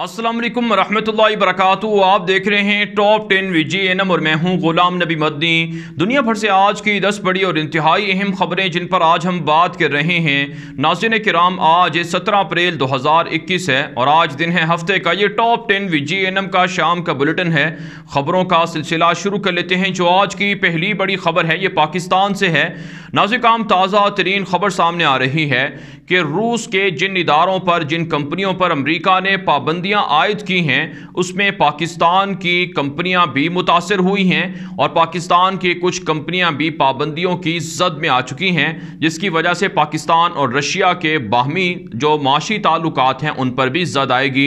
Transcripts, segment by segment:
असलम वरहमल वरक आप देख रहे हैं top ten V G N M और मैं हूँ गुलाम नबी मदनी दुनिया भर से आज की दस बड़ी और इंतहाई अहम खबरें जिन पर आज हम बात कर रहे हैं नाजिन कराम आज सत्रह अप्रैल दो हज़ार इक्कीस है और आज दिन है हफ्ते का ये top ten V G N M का शाम का बुलेटिन है खबरों का सिलसिला शुरू कर लेते हैं जो आज की पहली बड़ी खबर है ये पाकिस्तान से है नाजिक आम ताज़ा तरीन खबर सामने आ रही है कि रूस के जिन इदारों पर जिन कंपनियों पर अमरीका ने पाबंदी पाबंदियां आयद की हैं उसमें पाकिस्तान की कंपनियां भी मुतासर हुई हैं और पाकिस्तान की कुछ कंपनियां भी पाबंदियों की जद में आ चुकी हैं जिसकी वजह से पाकिस्तान और रशिया के बाहमी जो माशी ताल्लुक हैं उन पर भी जद आएगी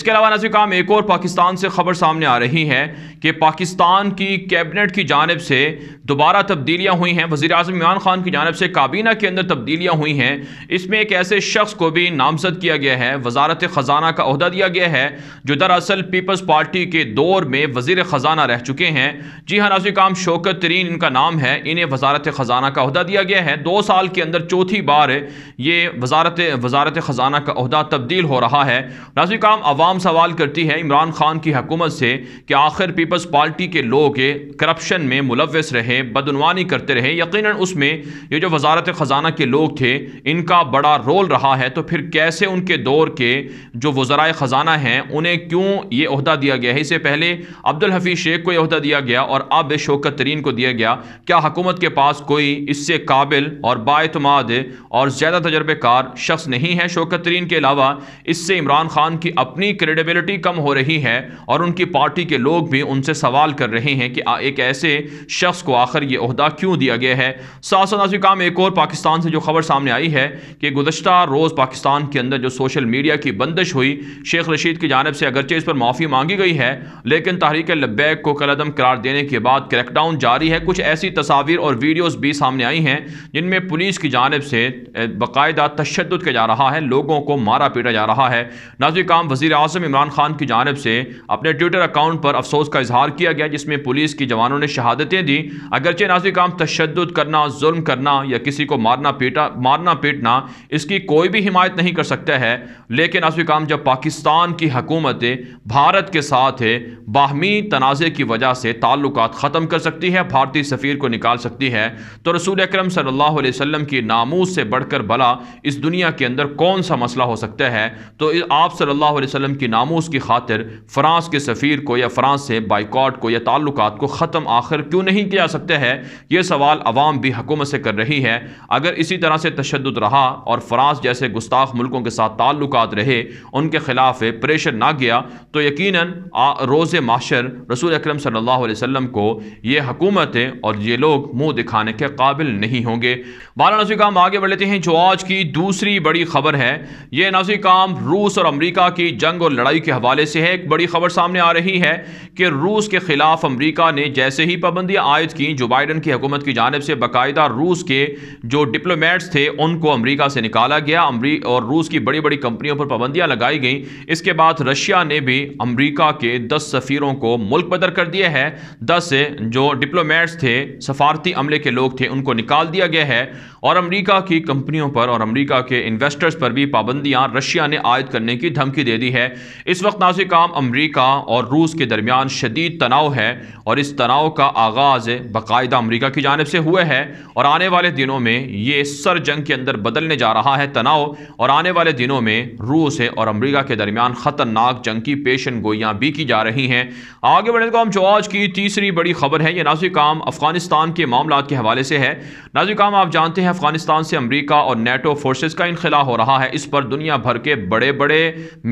इसके अलावा नजर काम एक और पाकिस्तान से खबर सामने आ रही है कि पाकिस्तान की कैबिनेट की जानब से दोबारा तब्दीलियाँ हुई हैं वजी अजम इमरान खान की जानब से काबीना के अंदर तब्दीलियाँ हुई हैं इसमें एक ऐसे शख्स को भी नामजद किया गया है वजारत ख़जाना का अहदा दिया गया है जो दरअसल पीपल्स पार्टी के दौर में वजीर ख़जाना रह चुके हैं जी हाँ नाजी काम शौकत तरीन इनका नाम है इन्हें वजारत ख़जाना का अहदा दिया गया है दो साल के अंदर चौथी बार ये वजारत वजारत ख़जाना का अहदा तब्दील हो रहा है नाजी काम आवाम सवाल करती है इमरान खान की हकूमत से कि आखिर पीपल्स पार्टी के लोग करप्शन में मुलवस रहे बदनवानी करते रहे यकीन उसमें ये जो वजारत ख़जाना के लोग थे इनका बड़ा रोल रहा है तो फिर कैसे उनके दौर के जो वज़रा ख़जाना मौलाना हैं उन्हें क्यों ये अहदा दिया गया है इससे पहले अब्दुल हफीज़ शेख को यह अहदा दिया गया और अब शौकत तरीन को दिया गया क्या हुकूमत के पास कोई इससे काबिल और बातमाद और ज़्यादा तजर्बेकार शख्स नहीं है शौकत तरीन के अलावा इससे इमरान खान की अपनी क्रेडिबिलिटी कम हो रही है और उनकी पार्टी के लोग भी उनसे सवाल कर रहे हैं कि एक ऐसे शख्स को आखिर यह अहदा क्यों दिया गया है साथ साथ काम एक और पाकिस्तान से जो खबर सामने आई है कि गुजशत रोज़ पाकिस्तान के अंदर जो सोशल मीडिया की बंदिश हुई शेख रशीद की जानब से अगरचे इस पर माफ़ी मांगी गई है लेकिन तहरीक लब्बैक को कलदम करार देने के बाद क्रैकडाउन जारी है कुछ ऐसी तस्वीर और वीडियोज़ भी सामने आई हैं जिनमें पुलिस की जानब से बाकायदा तशद किया जा रहा है लोगों को मारा पीटा जा रहा है नाजी काम वजी अजम इमरान खान की जानब से अपने ट्विटर अकाउंट पर अफसोस का इजहार किया गया जिसमें पुलिस के जवानों ने शहादतें दी अगरचे नाजिक काम तशद करना जुल्म करना या किसी को मारना पीटा मारना पीटना इसकी कोई भी हिमायत नहीं कर सकता है लेकिन नाजिक काम जब पाकिस्तान पाकिस्तान की हकूमतें भारत के साथ है बाहमी तनाज़े की वजह से ताल्लुक ख़त्म कर सकती है भारतीय सफ़ीर को निकाल सकती है तो रसूल अक्रम सल्ला की नामोज से बढ़कर भला इस दुनिया के अंदर कौन सा मसला हो सकता है तो आप सल्ला वसम की नामोज की खातिर फ़्रांस के सफ़ीर को या फ़्रांस से बाइकॉट को या ताल्लुक को ख़त्म आखिर क्यों नहीं किया सकता है ये सवाल अवाम भी हकूमत से कर रही है अगर इसी तरह से तशद रहा और फ़्रांस जैसे गुस्ताख मुल्कों के साथ ताल्लुक रहे उनके खिलाफ प्रेशर ना गया तो यकीन रोज़ माशर रसूल अक्रम सल्ला को ये हकूमतें और ये लोग मुँह दिखाने के काबिल नहीं होंगे बारह नौसी काम आगे बढ़ लेते हैं जो आज की दूसरी बड़ी खबर है यह नाजी काम रूस और अमरीका की जंग और लड़ाई के हवाले से है एक बड़ी खबर सामने आ रही है कि रूस के खिलाफ अमरीका ने जैसे ही पाबंदियाँ आयद की जो बाइडन की हकूमत की जानब से बाकायदा रूस के जो डिप्लोमेट्स थे उनको अमरीका से निकाला गया और रूस की बड़ी बड़ी कंपनियों पर पाबंदियाँ लगाई गई इस इसके बाद रशिया ने भी अमेरिका के 10 सफ़ीरों को मुल्क बदर कर दिया है 10 जो डिप्लोमेट्स थे सफारती अमले के लोग थे उनको निकाल दिया गया है और अमेरिका की कंपनियों पर और अमेरिका के इन्वेस्टर्स पर भी पाबंदियां रशिया ने आयद करने की धमकी दे दी है इस वक्त नाजिक काम अमरीका और रूस के दरमियान शदीद तनाव है और इस तनाव का आगाज़ बाकायदा अमरीका की जानब से हुआ है और आने वाले दिनों में ये सर जंग के अंदर बदलने जा रहा है तनाव और आने वाले दिनों में रूस और अमरीका के दरमियान ख़तरनाक जंग की पेशन गोइयां भी की जा रही हैं आगे बढ़ने को तो हम जो आज की तीसरी बड़ी खबर है ये नाजिक काम अफगानिस्तान के मामला के हवाले से है नाजिक काम आप जानते हैं अफगानिस्तान से अमरीका और नेटो फोर्स का इनखिला हो रहा है इस पर दुनिया भर के बड़े बड़े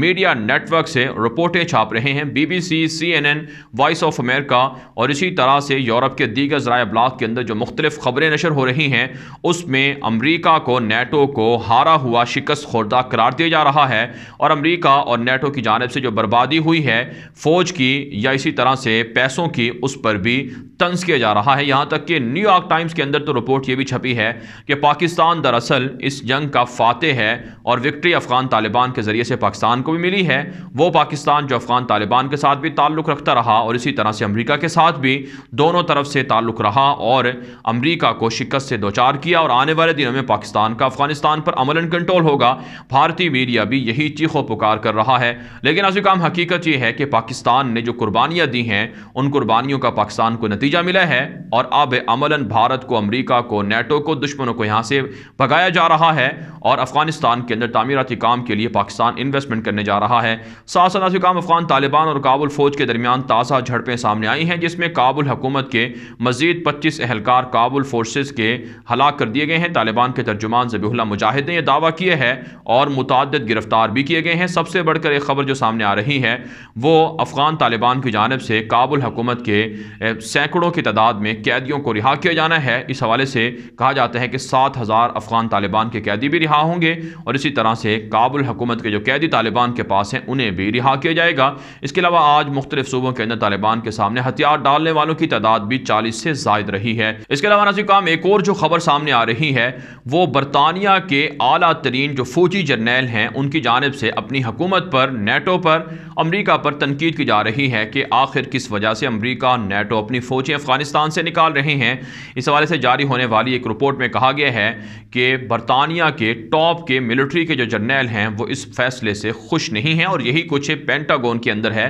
मीडिया नेटवर्क से रिपोर्टें छाप रहे हैं BBC CNN Voice of America और इसी तरह से यूरोप के दीगर जराए ब्लाक के अंदर जो मुख्तलिफ खबरें नशर हो रही हैं उसमें अमरीका को नेटो को हारा हुआ शिकस्त खुर्दा करार दिया जा रहा है और अमरीका और नेटो की जानब से जो बर्बादी हुई है फौज की या इसी तरह से पैसों की उस पर भी तंज किया जा रहा है यहां तक कि न्यूयॉर्क टाइम्स के अंदर तो रिपोर्ट यह भी छपी है कि कि पाकिस्तान दरअसल इस जंग का फातह है और विक्ट्री अफ़गान तालिबान के ज़रिए से पाकिस्तान को भी मिली है वो पाकिस्तान जो अफ़गान तालिबान के साथ भी ताल्लुक़ रखता रहा और इसी तरह से अमरीका के साथ भी दोनों तरफ से ताल्लुक़ रहा और अमरीका को शिकस्त से दोचार किया और आने वाले दिनों में पाकिस्तान का अफ़गानिस्तान पर अमलन कंट्रोल होगा भारतीय मीडिया भी यही चीखों पुकार कर रहा है लेकिन आज काम हकीकत यह है कि पाकिस्तान ने जो कुर्बानियाँ दी हैं उन कुर्बानियों का पाकिस्तान को नतीजा मिला है और अब अमलन भारत को अमरीका को नेटो को दुश्मनों को को यहाँ से भगाया जा रहा है और अफगानिस्तान के अंदर तमीराती काम के लिए पाकिस्तान इन्वेस्टमेंट करने जा रहा है साथ साथ काम अफगान तालिबान और काबुल फौज के दरमियान ताज़ा झड़पें सामने आई हैं जिसमें काबुल हकूमत के मजीद पच्चीस अहलकार काबुल फोर्सेज के हलाक कर दिए गए हैं तालिबान के तर्जुमान जबीला मुजाहिद ने यह दावा किया है और मुतद गिरफ्तार भी किए गए हैं सबसे बढ़कर एक खबर जो सामने आ रही है वो अफगान तालिबान की जानब से काबुल हकूमत के सैकड़ों की तादाद में कैदियों को रिहा किया जाना है इस हवाले से कहा जाता है कि सात हज़ार अफ़गान तालिबान के कैदी भी रिहा होंगे और इसी तरह से काबुल हकूमत के जो कैदी तालिबान के पास हैं उन्हें भी रिहा किया जाएगा इसके अलावा आज मुख्तलिफ सूबों के अंदर तालिबान के सामने हथियार डालने वालों की तादाद भी चालीस से जायद रही है इसके अलावा नाजिक काम एक और जो खबर सामने आ रही है वो बरतानिया के अला तरीन जो फौजी जर्नैल हैं उनकी जानब से अपनी हकूमत पर नेटो पर अमरीका पर तनकीद की जा रही है कि आखिर किस वजह से अमरीका नेटो अपनी फौजें अफगानिस्तान से निकाल रहे हैं इस हवाले से जारी होने वाली एक रिपोर्ट में कहा आगे है कि बरतानिया के टॉप के मिलिट्री के जो जर्नैल हैं वो इस फैसले से खुश नहीं हैं और यही कुछ पेंटागोन के अंदर है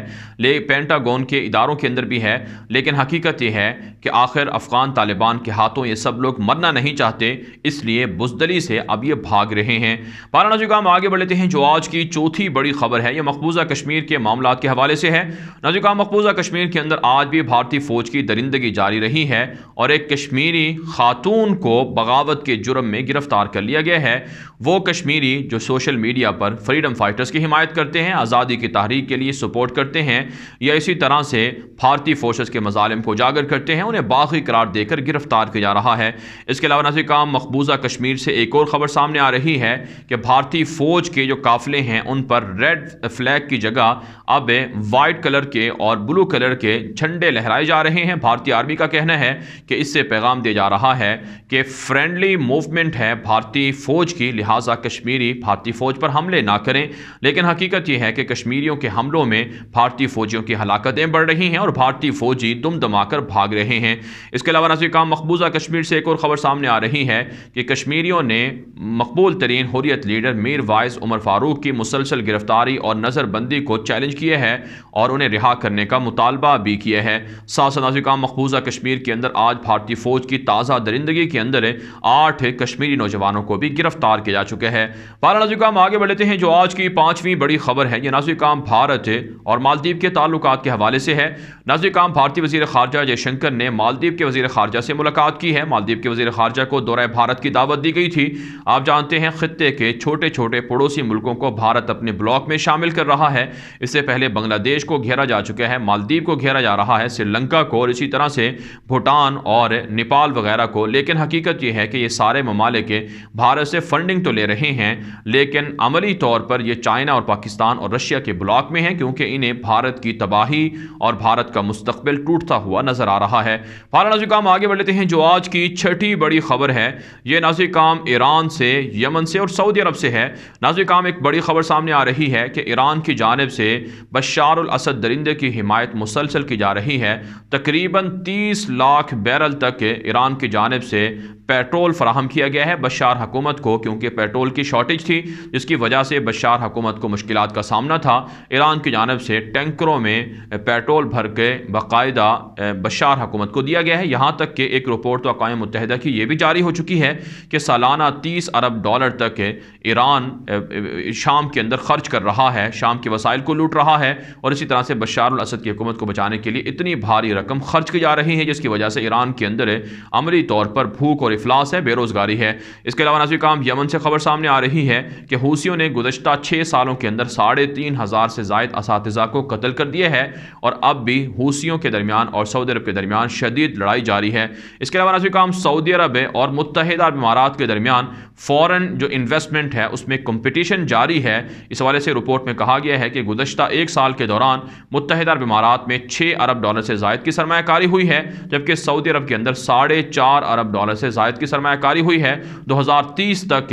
ले पेंटागोन के इदारों के अंदर भी है लेकिन हकीकत यह है कि आखिर अफ़गान तालिबान के हाथों ये सब लोग मरना नहीं चाहते इसलिए बुजदली से अब ये भाग रहे हैं पाराना जुकाम आगे बढ़ लेते हैं जो आज की चौथी बड़ी खबर है यह मकबूजा कश्मीर के मामला के हवाले से है नाजुकाम मकबूजा कश्मीर के अंदर आज भी भारतीय फ़ौज की दरिंदगी जारी रही है और एक कश्मीरी खातून को बगावत बगावत के जुर्म में गिरफ्तार कर लिया गया है वो कश्मीरी जो सोशल मीडिया पर फ्रीडम फाइटर्स की हिमायत करते हैं आज़ादी की तहरीक के लिए सपोर्ट करते हैं या इसी तरह से भारतीय फोर्सेस के मजालम को उजागर करते हैं उन्हें बागी करार देकर गिरफ्तार किया जा रहा है इसके अलावा नजर काम मकबूजा कश्मीर से एक और खबर सामने आ रही है कि भारतीय फौज के जो काफिले हैं उन पर रेड फ्लैग की जगह अब वाइट कलर के और ब्लू कलर के झंडे लहराए जा रहे हैं भारतीय आर्मी का कहना है कि इससे पैगाम दिया जा रहा है कि फ्रेंडली फ्रेंडली मूवमेंट है भारतीय फ़ौज की लिहाजा कश्मीरी भारतीय फ़ौज पर हमले ना करें लेकिन हकीकत यह है कि कश्मीरियों के हमलों में भारतीय फ़ौजियों की हलाकतें बढ़ रही हैं और भारतीय फ़ौजी दुम दमाकर भाग रहे हैं इसके अलावा नजर काम मकबूजा कश्मीर से एक और खबर सामने आ रही है कि कश्मीरियों ने मकबूल तरीन हुरियत लीडर मीर वाइस उमर फारूक की मुसलसल गिरफ्तारी और नज़रबंदी को चैलेंज किया है और उन्हें रिहा करने का मुतालबा भी किया है साथ नजर काम मकबूजा कश्मीर के अंदर आज भारतीय फ़ौज की ताज़ा दरिंदगी के अंदर आठ कश्मीरी नौजवानों को भी गिरफ्तार किया जा चुके हैं बारह नाजुक हम आगे बढ़ते हैं जो आज की पांचवीं बड़ी खबर है ये नाजुक भारत और मालदीव के ताल्लुक के हवाले से है नाजुक भारतीय वजी खारजा जयशंकर ने मालदीव के वजी खारजा से मुलाकात की है मालदीव के वजी खारजा को दौरा भारत की दावत दी गई थी आप जानते हैं खत्े के छोटे छोटे पड़ोसी मुल्कों को भारत अपने ब्लॉक में शामिल कर रहा है इससे पहले बांग्लादेश को घेरा जा चुका है मालदीव को घेरा जा रहा है श्रीलंका को और इसी तरह से भूटान और नेपाल वगैरह को लेकिन हकीकत यह है कि ये सारे ममालिक भारत से फंडिंग तो ले रहे हैं लेकिन अमली तौर पर यह चाइना और पाकिस्तान और रशिया के ब्लॉक में है क्योंकि इन्हें भारत की तबाही और भारत का मुस्तबिल टूटता हुआ नजर आ रहा है भारत नाजी काम आगे बढ़ लेते हैं जो आज की छठी बड़ी खबर है यह नाजी काम ईरान से यमन से और सऊदी अरब से है नाजी काम एक बड़ी खबर सामने आ रही है कि ईरान की जानब से बशार असद दरिंदे की हिमायत मुसलसल की जा रही है तकरीबन तीस लाख बैरल तक ईरान की जानब से पेट्रोल पेट्रोल फराहम किया गया है बशार हकूमत को क्योंकि पेट्रोल की शॉर्टेज थी जिसकी वजह से बशार हकूमत को मुश्किल का सामना था ईरान की जानब से टैंकरों में पेट्रोल भर के बाकायदा बशार हकूमत को दिया गया है यहाँ तक कि एक रिपोर्ट तो अकाय मुतहदा की यह भी जारी हो चुकी है कि सालाना तीस अरब डॉलर तक ईरान शाम के अंदर खर्च कर रहा है शाम के वसाइल को लूट रहा है और इसी तरह से बशार असद की हुकूमत को बचाने के लिए इतनी भारी रकम खर्च की जा रही है जिसकी वजह से ईरान के अंदर अमली तौर पर भूख और अफलास है बेरोज़गारी है इसके अलावा नाजी काम यमन से खबर सामने आ रही है कि हूसियों ने गुजशत छः सालों के अंदर साढ़े तीन हज़ार से जायद इस को कत्ल कर दिया है और अब भी हूसियों के दरमियान और सऊदी अरब के दरमियान शदीद लड़ाई जारी है इसके अलावा नाजी काम सऊदी अरब और मुतहद अरब इमारात के दरमियान फ़ौरन जो इन्वेस्टमेंट है उसमें कंपटीशन जारी है इस हवाले से रिपोर्ट में कहा गया है कि गुजशत एक साल के दौरान मुतहदा इमारात में छः अरब डॉलर से जायद की सरमाकारी हुई है जबकि सऊदी अरब के अंदर साढ़े चार अरब डॉलर से जायद की सरमाकारी हुई है दो हज़ार तीस तक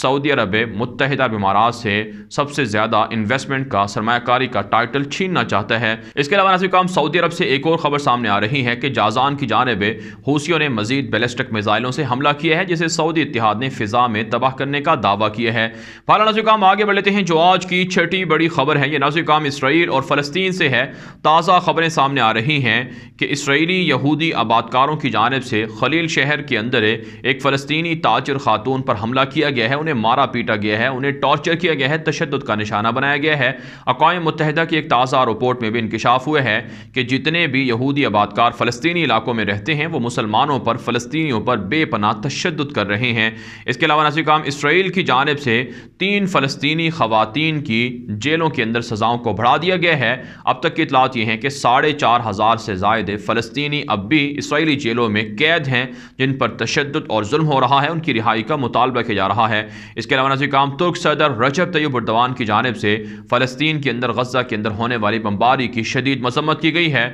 सऊदी अरब मुतहदा इमारात से सबसे ज़्यादा इन्वेस्टमेंट का सरमाकारी का टाइटल छीनना चाहता है इसके अलावा नाजिक काम सऊदी अरब से एक और खबर सामने आ रही है कि जाजान की जानब हूसियों ने मजीद बेलिस्टिक मिज़ाइलों से हमला किया है जिसे सऊदी इतिहाद ने फिजा में तबाह करने का दावा किया है फाला नाजुकाम आगे बढ़ लेते हैं जो आज की छठी बड़ी खबर है ये नाजुकाम इसराइल और फ़लस्तीन से है ताज़ा खबरें सामने आ रही हैं कि इसराइली यहूदी आबादकारों की जानब से खलील शहर के अंदर एक फ़लस्तनी ताजर खातून पर हमला किया गया है उन्हें मारा पीटा गया है उन्हें टॉर्चर किया गया है तशद का निशाना बनाया गया है अकवा मुतहदा की एक ताज़ा रिपोर्ट में भी इंकशाफ हुआ है कि जितने भी यहूदी आबादकार फ़लस्तनी इलाकों में रहते हैं वो मुसलमानों पर फ़लस्तियों पर बेपना तशद कर रहे हैं इसके अलावा नाजी काम इसराइल की जानब से तीन फ़लस्तनी ख़वान की जेलों के अंदर सज़ाओं को बढ़ा दिया गया है अब तक की इतलात ये हैं कि साढ़े चार हज़ार से जायद फ़लस्तनी अब भी इसराइली जेलों में कैद हैं जिन पर तशद और जुल्म हो रहा है उनकी रिहाई का मुतालबा किया जा रहा है इसके अलावा नाजी काम तुर्क सदर रजब तयब उर्दवान की जानब से फ़लस्तीन के अंदर गजा के अंदर होने वाली बम्बारी की शदीद मजम्मत की गई है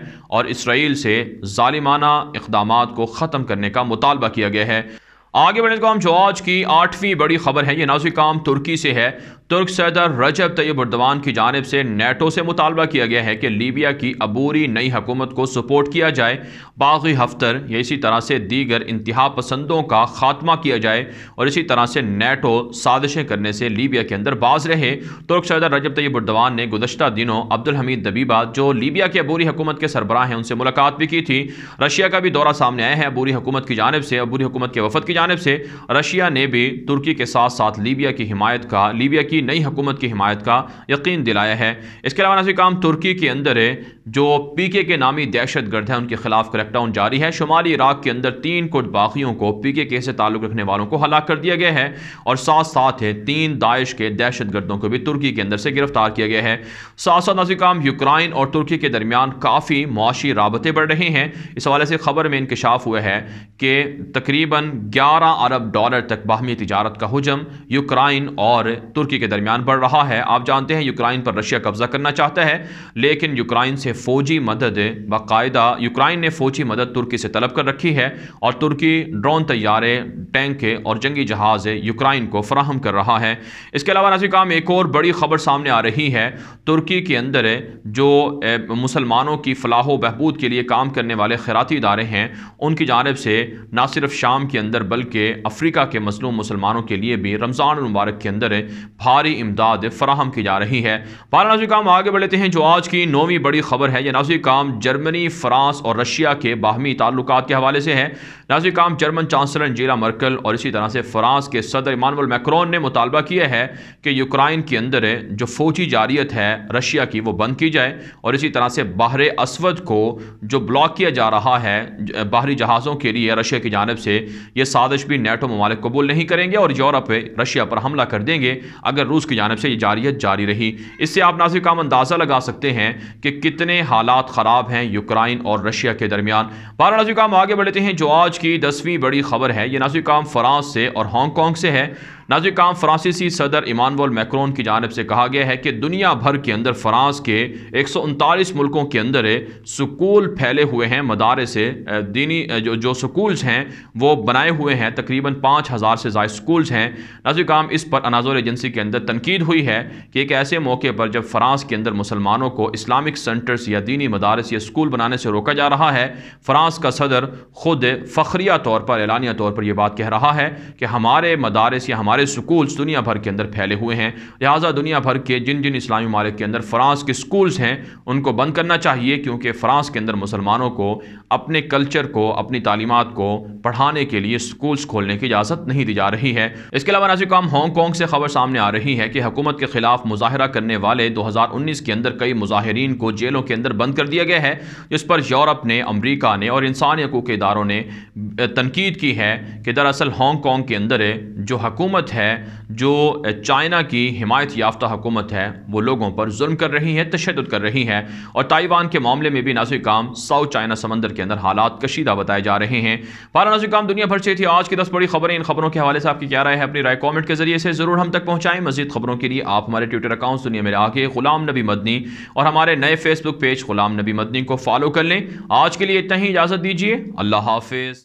और इसराइल से ालिमाना इकदाम को ख़त्म करने का मुतालबा किया गया है आगे बढ़े तो हम जो आज की आठवीं बड़ी खबर है ये नाजिक काम तुर्की से है तुर्क सदर रजब तैयब उर्दवान की जानब से नेटो से मुतालबा किया गया है कि लीबिया की अबूरी नई हकूमत को सपोर्ट किया जाए बागी हफ्तर या इसी तरह से दीगर इंतहा पसंदों का खात्मा किया जाए और इसी तरह से नेटो साजिशें करने से लीबिया के अंदर बाज रहे तुर्क सदर रजब तैयब उर्दवान ने गुजशत दिनों अब्दुल हमीद दबीबा जो लीबिया की अबूरी हकूमत के सरबराह हैं उनसे मुलाकात भी की थी रशिया का भी दौरा सामने आया है अबूरी हकूमत की जानब से अबूरी हकूमत के वफद की जानब से रशिया ने भी तुर्की के साथ साथ लीबिया की हिमायत का लीबिया की की नई हुकूमत की हमायत का यकीन दिलाया है इसके अलावा नाजिक काम तुर्की के अंदर है जो पी के के नामी दहशत गर्द है उनके खिलाफ क्रैकडाउन जारी है शुमाली इराक के अंदर तीन कुट बागियों को पी के के से ताल्लुक़ रखने वालों को हलाक कर दिया गया है और साथ साथ है तीन दाइश के दहशत गर्दों को भी तुर्की के अंदर से गिरफ्तार किया गया है साथ साथ नाजिकाम यूक्राइन और तुर्की के दरमियान काफ़ी मुआशी रबते बढ़ रहे हैं इस हवाले से खबर में इंकशाफ हुआ है कि तकरीबन ग्यारह अरब डॉलर तक बाहमी तजारत का हजम यूक्राइन और तुर्की के दरमियान बढ़ रहा है आप जानते हैं यूक्राइन पर रशिया कब्जा करना चाहता है लेकिन यूक्राइन से फ़ौजी मदद बाकायदा यूक्राइन ने फ़ौजी मदद तुर्की से तलब कर रखी है और तुर्की ड्रोन तैयारे टैंक और जंगी जहाज़ यूक्राइन को फराहम कर रहा है इसके अलावा नाजिक काम एक और बड़ी खबर सामने आ रही है तुर्की के अंदर जो मुसलमानों की फलाह बहबूद के लिए काम करने वाले खैराती इदारे हैं उनकी जानब से न सिर्फ शाम के अंदर बल्कि अफ्रीका के मजलूम मुसलमानों के लिए भी रमज़ान मुबारक के अंदर भारी इमदाद फराहम की जा रही है बारह नाजिक काम आगे बढ़ते हैं जो आज की नौवीं बड़ी खबर खबर है यह नाजी काम जर्मनी फ्रांस और रशिया के बाहमी ताल्लुक के हवाले से है नाजी काम जर्मन चांसलर जीला मर्कल और इसी तरह से फ्रांस के सदर इमानवल मैक्रोन ने मुतालबा किया है कि यूक्राइन के अंदर जो फौजी जारियत है रशिया की वो बंद की जाए और इसी तरह से बाहर असवद को जो ब्लॉक किया जा रहा है बाहरी जहाज़ों के लिए रशिया की जानब से यह साजिश भी नेटो ममालिक कबूल नहीं करेंगे और यूरोप रशिया पर हमला कर देंगे अगर रूस की जानब से ये जारियत जारी रही इससे आप नाजिक काम अंदाज़ा लगा सकते हैं कि कितने में हालात ख़राब हैं यूक्राइन और रशिया के दरमियान बारह नाजुकाम आगे बढ़ते हैं जो आज की दसवीं बड़ी खबर है ये नाजुकाम फ्रांस से और हांगकॉन्ग से है नाजिक काम फ्रांसीसी सदर इमानवल मैक्रोन की जानब से कहा गया है कि दुनिया भर के अंदर फ्रांस के एक सौ उनतालीस मुल्कों के अंदर स्कूल फैले हुए हैं मदारे से दीनी जो जो स्कूल्स हैं वो बनाए हुए हैं तकरीबन पाँच हज़ार से ज़ायद स्कूल्स हैं नाजिक काम इस पर अनाजोर एजेंसी के अंदर तनकीद हुई है कि एक ऐसे मौके पर जब फ्रांस के अंदर मुसलमानों को इस्लामिक सेंटर्स या दीनी मदारस या स्कूल बनाने से रोका जा रहा है फ्रांस का सदर खुद फखरिया तौर पर एलानिया तौर पर यह बात कह रहा है कि हमारे मदारस या हमारे हमारे स्कूल्स दुनिया भर के अंदर फैले हुए हैं लिहाजा दुनिया भर के जिन जिन इस्लामी ममालिक के अंदर फ़्रांस के स्कूल्स हैं उनको बंद करना चाहिए क्योंकि फ़्रांस के अंदर मुसलमानों को अपने कल्चर को अपनी तालीमत को पढ़ाने के लिए स्कूल्स खोलने की इजाज़त नहीं दी जा रही है इसके अलावा नाजिक काम हांगकॉन्ग से खबर सामने आ रही है कि हुकूमत के खिलाफ मुजाहरा करने वाले दो हज़ार उन्नीस के अंदर कई मुजाहरीन को जेलों के अंदर बंद कर दिया गया है जिस पर यूरोप ने अमरीका ने और इंसानी हकूक इदारों ने तनकीद की है कि दरअसल हांगकॉन्ग के अंदर जो हकूमत हुकूमत है जो चाइना की हिमायत याफ्ता हुकूमत है वो लोगों पर जुल्म कर रही है तशद कर रही है और ताइवान के मामले में भी नाजुक काम साउथ चाइना समंदर के अंदर हालात कशीदा बताए जा रहे हैं बारह नाजुक काम दुनिया भर से थी आज की दस बड़ी खबरें इन खबरों के हवाले से आपकी क्या राय है अपनी राय कॉमेंट के जरिए से ज़रूर हम तक पहुँचाएं मजीद खबरों के लिए आप हमारे ट्विटर अकाउंट दुनिया में आगे गुलाम नबी मदनी और हमारे नए फेसबुक पेज गुलाम नबी मदनी को फॉलो कर लें आज के लिए इतना ही इजाज़त दीजिए अल्लाह हाफिज़